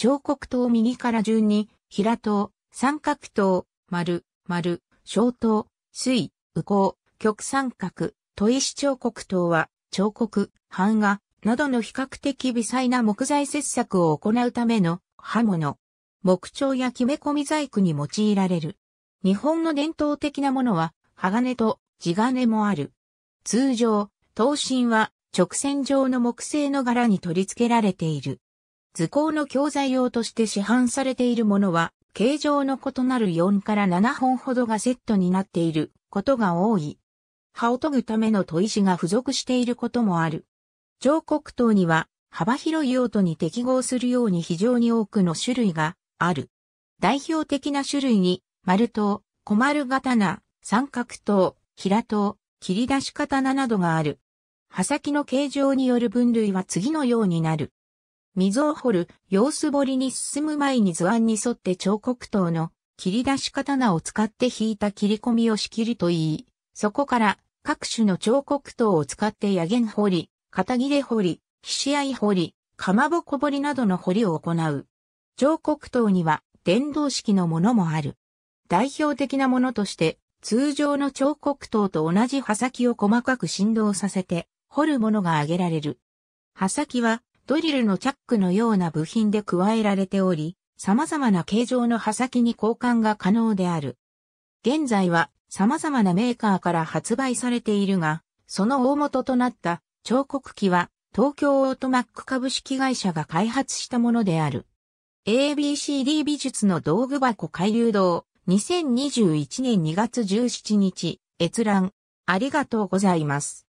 彫刻刀右から順に、平刀、三角刀、丸、丸、小刀、水、右行、極三角、砥石彫刻刀は、彫刻、版画、などの比較的微細な木材切削を行うための刃物。木彫や木目込み細工に用いられる。日本の伝統的なものは、鋼と地金もある。通常、刀身は直線状の木製の柄に取り付けられている。図工の教材用として市販されているものは、形状の異なる4から7本ほどがセットになっていることが多い。葉を研ぐための砥石が付属していることもある。上黒糖には幅広い用途に適合するように非常に多くの種類がある。代表的な種類に、丸刀、小丸刀、三角刀、平刀、切り出し刀などがある。刃先の形状による分類は次のようになる。水を掘る、様子掘りに進む前に図案に沿って彫刻刀の切り出し刀を使って引いた切り込みを仕切るといい、そこから各種の彫刻刀を使って矢弦掘り、片切れ掘り、ひし合い掘り、かまぼこ掘りなどの掘りを行う。彫刻刀には電動式のものもある。代表的なものとして、通常の彫刻刀と同じ刃先を細かく振動させて、掘るものが挙げられる。刃先はドリルのチャックのような部品で加えられており、様々な形状の刃先に交換が可能である。現在は様々なメーカーから発売されているが、その大元となった彫刻機は東京オートマック株式会社が開発したものである。ABCD 美術の道具箱海流堂2021年2月17日閲覧ありがとうございます。